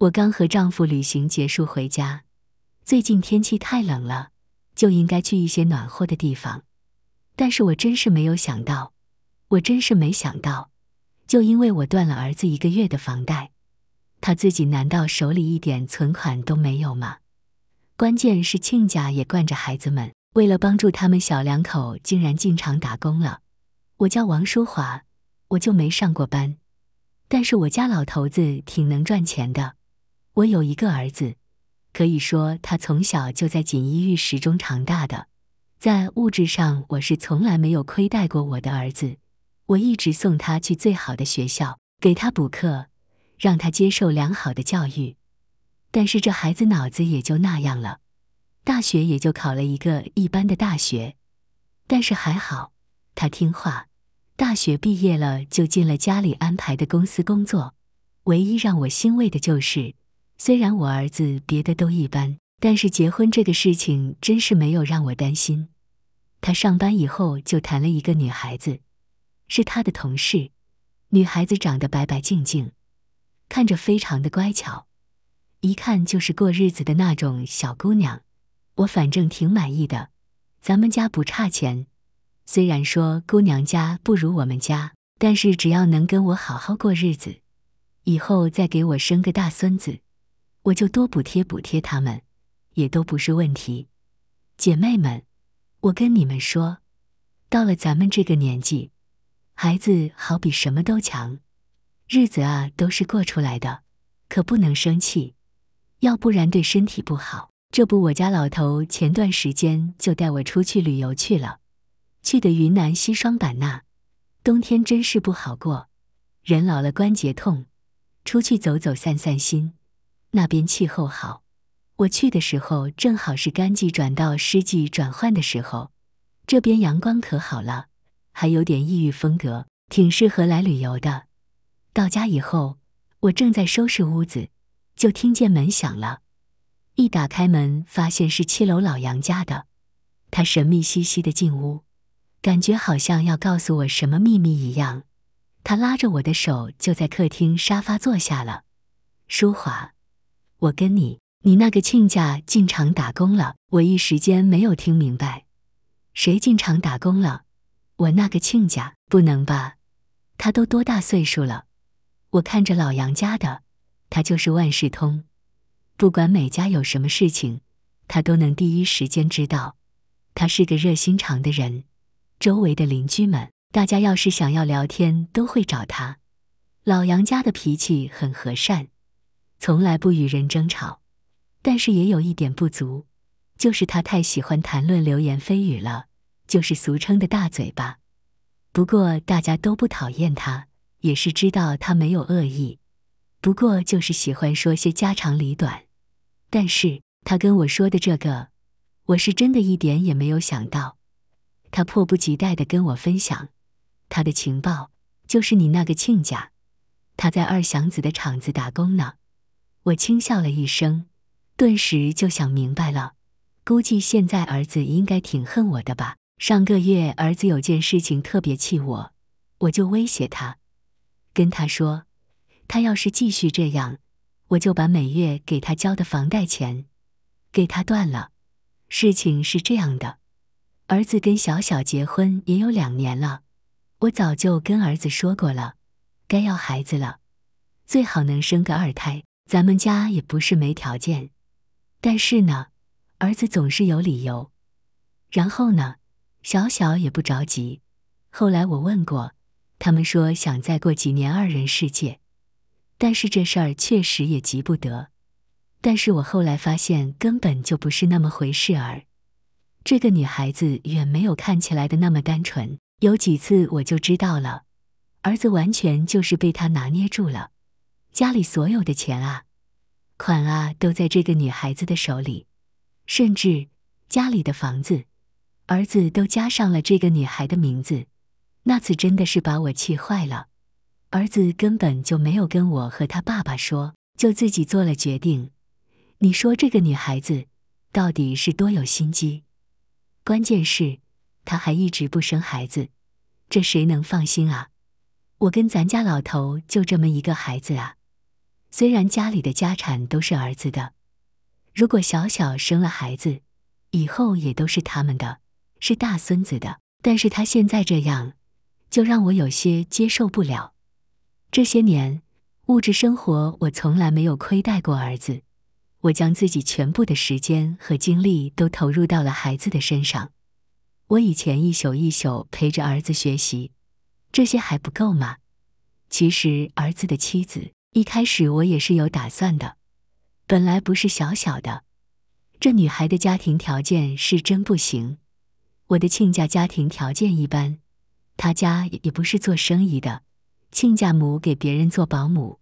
我刚和丈夫旅行结束回家，最近天气太冷了，就应该去一些暖和的地方。但是我真是没有想到，我真是没想到，就因为我断了儿子一个月的房贷，他自己难道手里一点存款都没有吗？关键是亲家也惯着孩子们，为了帮助他们，小两口竟然进厂打工了。我叫王淑华，我就没上过班，但是我家老头子挺能赚钱的。我有一个儿子，可以说他从小就在锦衣玉食中长大的，在物质上我是从来没有亏待过我的儿子，我一直送他去最好的学校，给他补课，让他接受良好的教育。但是这孩子脑子也就那样了，大学也就考了一个一般的大学，但是还好，他听话，大学毕业了就进了家里安排的公司工作。唯一让我欣慰的就是。虽然我儿子别的都一般，但是结婚这个事情真是没有让我担心。他上班以后就谈了一个女孩子，是他的同事。女孩子长得白白净净，看着非常的乖巧，一看就是过日子的那种小姑娘。我反正挺满意的。咱们家不差钱，虽然说姑娘家不如我们家，但是只要能跟我好好过日子，以后再给我生个大孙子。我就多补贴补贴他们，也都不是问题。姐妹们，我跟你们说，到了咱们这个年纪，孩子好比什么都强。日子啊，都是过出来的，可不能生气，要不然对身体不好。这不，我家老头前段时间就带我出去旅游去了，去的云南西双版纳。冬天真是不好过，人老了关节痛，出去走走散散心。那边气候好，我去的时候正好是干季转到湿季转换的时候，这边阳光可好了，还有点异域风格，挺适合来旅游的。到家以后，我正在收拾屋子，就听见门响了。一打开门，发现是七楼老杨家的。他神秘兮兮的进屋，感觉好像要告诉我什么秘密一样。他拉着我的手，就在客厅沙发坐下了。舒华。我跟你，你那个亲家进厂打工了。我一时间没有听明白，谁进厂打工了？我那个亲家不能吧？他都多大岁数了？我看着老杨家的，他就是万事通，不管每家有什么事情，他都能第一时间知道。他是个热心肠的人，周围的邻居们，大家要是想要聊天，都会找他。老杨家的脾气很和善。从来不与人争吵，但是也有一点不足，就是他太喜欢谈论流言蜚语了，就是俗称的大嘴巴。不过大家都不讨厌他，也是知道他没有恶意，不过就是喜欢说些家长里短。但是他跟我说的这个，我是真的一点也没有想到。他迫不及待的跟我分享他的情报，就是你那个亲家，他在二祥子的厂子打工呢。我轻笑了一声，顿时就想明白了，估计现在儿子应该挺恨我的吧。上个月儿子有件事情特别气我，我就威胁他，跟他说，他要是继续这样，我就把每月给他交的房贷钱给他断了。事情是这样的，儿子跟小小结婚也有两年了，我早就跟儿子说过了，该要孩子了，最好能生个二胎。咱们家也不是没条件，但是呢，儿子总是有理由。然后呢，小小也不着急。后来我问过，他们说想再过几年二人世界，但是这事儿确实也急不得。但是我后来发现根本就不是那么回事儿。这个女孩子远没有看起来的那么单纯。有几次我就知道了，儿子完全就是被她拿捏住了。家里所有的钱啊、款啊，都在这个女孩子的手里，甚至家里的房子、儿子都加上了这个女孩的名字。那次真的是把我气坏了，儿子根本就没有跟我和他爸爸说，就自己做了决定。你说这个女孩子到底是多有心机？关键是她还一直不生孩子，这谁能放心啊？我跟咱家老头就这么一个孩子啊！虽然家里的家产都是儿子的，如果小小生了孩子，以后也都是他们的，是大孙子的。但是他现在这样，就让我有些接受不了。这些年，物质生活我从来没有亏待过儿子，我将自己全部的时间和精力都投入到了孩子的身上。我以前一宿一宿陪着儿子学习，这些还不够吗？其实儿子的妻子。一开始我也是有打算的，本来不是小小的，这女孩的家庭条件是真不行。我的亲家家庭条件一般，她家也也不是做生意的，亲家母给别人做保姆，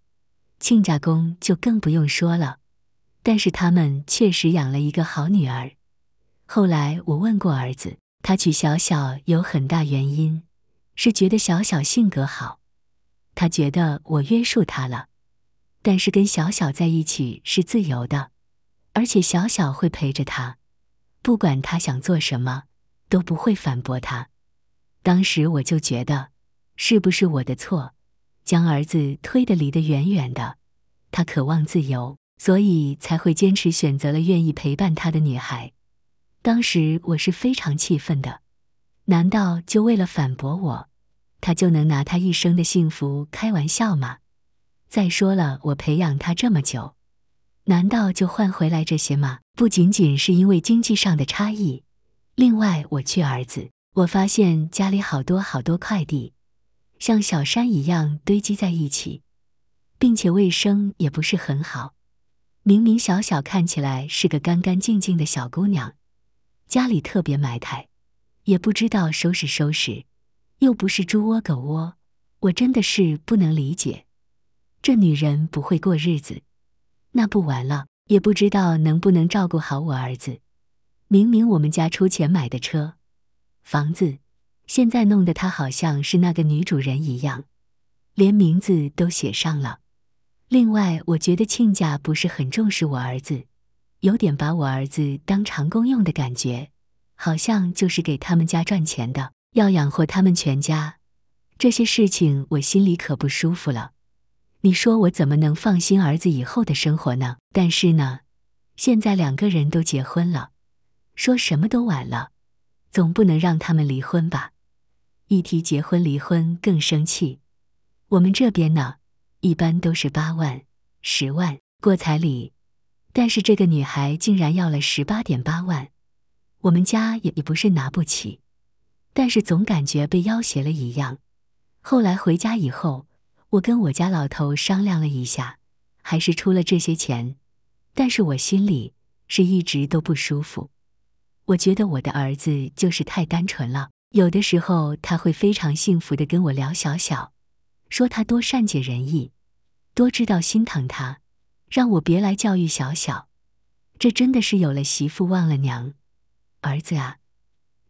亲家公就更不用说了。但是他们确实养了一个好女儿。后来我问过儿子，他娶小小有很大原因，是觉得小小性格好，他觉得我约束他了。但是跟小小在一起是自由的，而且小小会陪着他，不管他想做什么都不会反驳他。当时我就觉得，是不是我的错，将儿子推得离得远远的？他渴望自由，所以才会坚持选择了愿意陪伴他的女孩。当时我是非常气愤的，难道就为了反驳我，他就能拿他一生的幸福开玩笑吗？再说了，我培养他这么久，难道就换回来这些吗？不仅仅是因为经济上的差异，另外我去儿子，我发现家里好多好多快递，像小山一样堆积在一起，并且卫生也不是很好。明明小小看起来是个干干净净的小姑娘，家里特别埋汰，也不知道收拾收拾。又不是猪窝狗窝，我真的是不能理解。这女人不会过日子，那不完了！也不知道能不能照顾好我儿子。明明我们家出钱买的车、房子，现在弄得她好像是那个女主人一样，连名字都写上了。另外，我觉得亲家不是很重视我儿子，有点把我儿子当长工用的感觉，好像就是给他们家赚钱的，要养活他们全家。这些事情我心里可不舒服了。你说我怎么能放心儿子以后的生活呢？但是呢，现在两个人都结婚了，说什么都晚了，总不能让他们离婚吧？一提结婚离婚更生气。我们这边呢，一般都是八万、十万过彩礼，但是这个女孩竟然要了十八点八万，我们家也也不是拿不起，但是总感觉被要挟了一样。后来回家以后。我跟我家老头商量了一下，还是出了这些钱，但是我心里是一直都不舒服。我觉得我的儿子就是太单纯了，有的时候他会非常幸福的跟我聊小小，说他多善解人意，多知道心疼他，让我别来教育小小。这真的是有了媳妇忘了娘，儿子啊，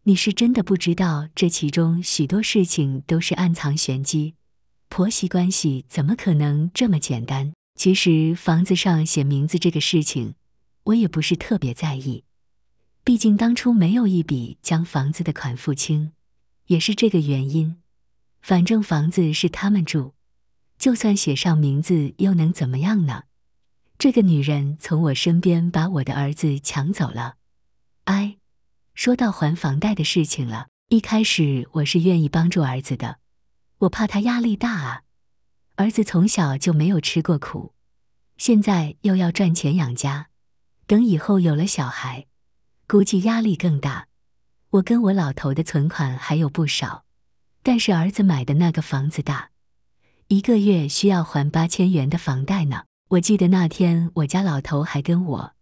你是真的不知道这其中许多事情都是暗藏玄机。婆媳关系怎么可能这么简单？其实房子上写名字这个事情，我也不是特别在意，毕竟当初没有一笔将房子的款付清，也是这个原因。反正房子是他们住，就算写上名字又能怎么样呢？这个女人从我身边把我的儿子抢走了，哎，说到还房贷的事情了，一开始我是愿意帮助儿子的。我怕他压力大啊，儿子从小就没有吃过苦，现在又要赚钱养家，等以后有了小孩，估计压力更大。我跟我老头的存款还有不少，但是儿子买的那个房子大，一个月需要还八千元的房贷呢。我记得那天我家老头还跟我，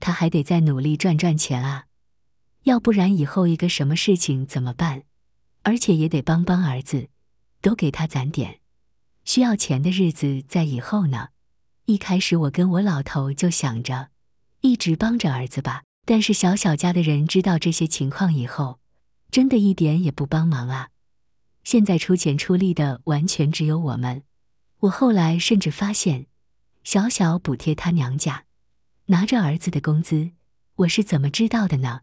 他还得再努力赚赚钱啊，要不然以后一个什么事情怎么办？而且也得帮帮儿子。都给他攒点，需要钱的日子在以后呢。一开始我跟我老头就想着，一直帮着儿子吧。但是小小家的人知道这些情况以后，真的一点也不帮忙啊。现在出钱出力的完全只有我们。我后来甚至发现，小小补贴他娘家，拿着儿子的工资，我是怎么知道的呢？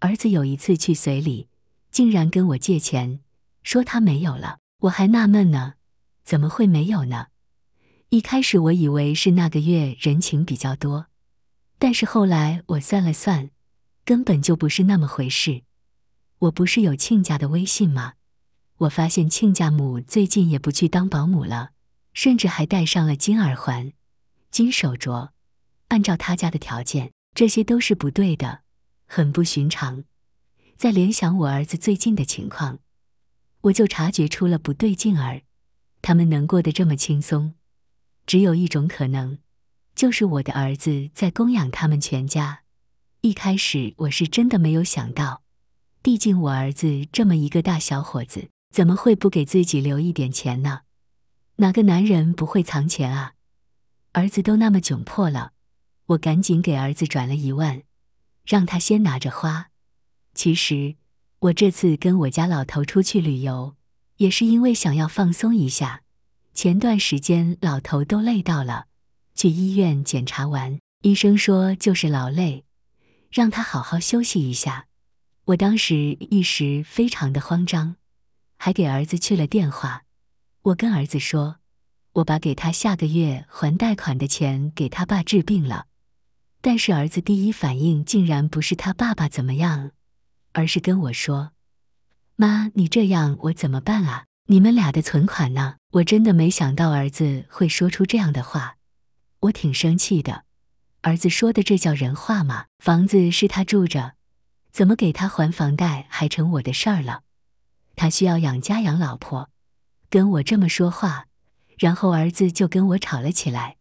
儿子有一次去随礼，竟然跟我借钱，说他没有了。我还纳闷呢，怎么会没有呢？一开始我以为是那个月人情比较多，但是后来我算了算，根本就不是那么回事。我不是有亲家的微信吗？我发现亲家母最近也不去当保姆了，甚至还戴上了金耳环、金手镯。按照他家的条件，这些都是不对的，很不寻常。再联想我儿子最近的情况。我就察觉出了不对劲儿，他们能过得这么轻松，只有一种可能，就是我的儿子在供养他们全家。一开始我是真的没有想到，毕竟我儿子这么一个大小伙子，怎么会不给自己留一点钱呢？哪个男人不会藏钱啊？儿子都那么窘迫了，我赶紧给儿子转了一万，让他先拿着花。其实。我这次跟我家老头出去旅游，也是因为想要放松一下。前段时间老头都累到了，去医院检查完，医生说就是劳累，让他好好休息一下。我当时一时非常的慌张，还给儿子去了电话。我跟儿子说，我把给他下个月还贷款的钱给他爸治病了。但是儿子第一反应竟然不是他爸爸怎么样。而是跟我说：“妈，你这样我怎么办啊？你们俩的存款呢？”我真的没想到儿子会说出这样的话，我挺生气的。儿子说的这叫人话吗？房子是他住着，怎么给他还房贷还成我的事儿了？他需要养家养老婆，跟我这么说话，然后儿子就跟我吵了起来。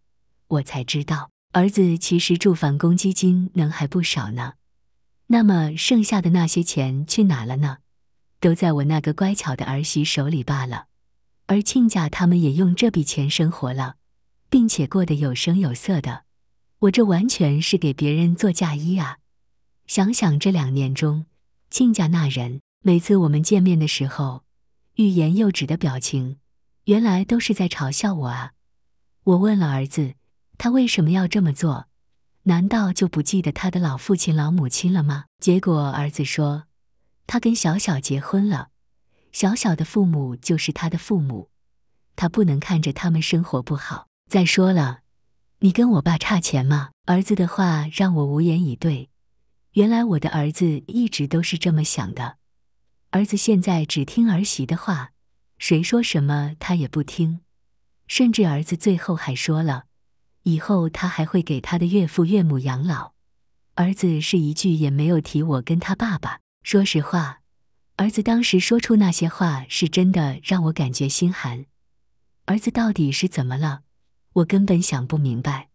我才知道，儿子其实住房公积金能还不少呢。那么剩下的那些钱去哪了呢？都在我那个乖巧的儿媳手里罢了，而亲家他们也用这笔钱生活了，并且过得有声有色的。我这完全是给别人做嫁衣啊！想想这两年中，亲家那人每次我们见面的时候，欲言又止的表情，原来都是在嘲笑我啊！我问了儿子，他为什么要这么做？难道就不记得他的老父亲、老母亲了吗？结果儿子说，他跟小小结婚了，小小的父母就是他的父母，他不能看着他们生活不好。再说了，你跟我爸差钱吗？儿子的话让我无言以对。原来我的儿子一直都是这么想的。儿子现在只听儿媳的话，谁说什么他也不听，甚至儿子最后还说了。以后他还会给他的岳父岳母养老，儿子是一句也没有提我跟他爸爸。说实话，儿子当时说出那些话，是真的让我感觉心寒。儿子到底是怎么了？我根本想不明白。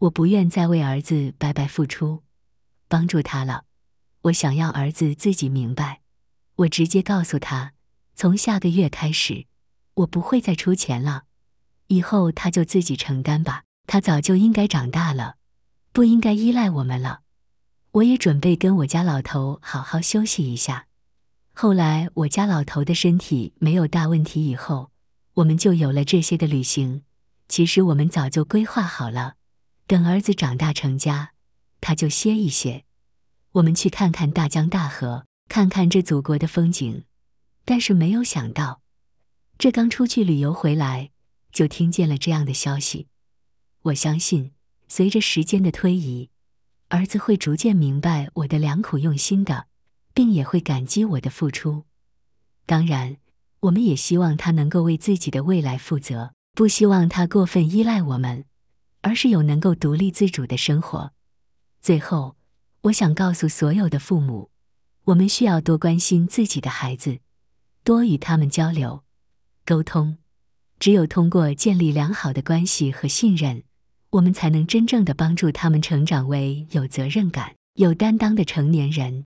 我不愿再为儿子白白付出，帮助他了。我想要儿子自己明白。我直接告诉他，从下个月开始，我不会再出钱了，以后他就自己承担吧。他早就应该长大了，不应该依赖我们了。我也准备跟我家老头好好休息一下。后来我家老头的身体没有大问题以后，我们就有了这些的旅行。其实我们早就规划好了，等儿子长大成家，他就歇一歇，我们去看看大江大河，看看这祖国的风景。但是没有想到，这刚出去旅游回来，就听见了这样的消息。我相信，随着时间的推移，儿子会逐渐明白我的良苦用心的，并也会感激我的付出。当然，我们也希望他能够为自己的未来负责，不希望他过分依赖我们，而是有能够独立自主的生活。最后，我想告诉所有的父母，我们需要多关心自己的孩子，多与他们交流、沟通，只有通过建立良好的关系和信任。我们才能真正的帮助他们成长为有责任感、有担当的成年人。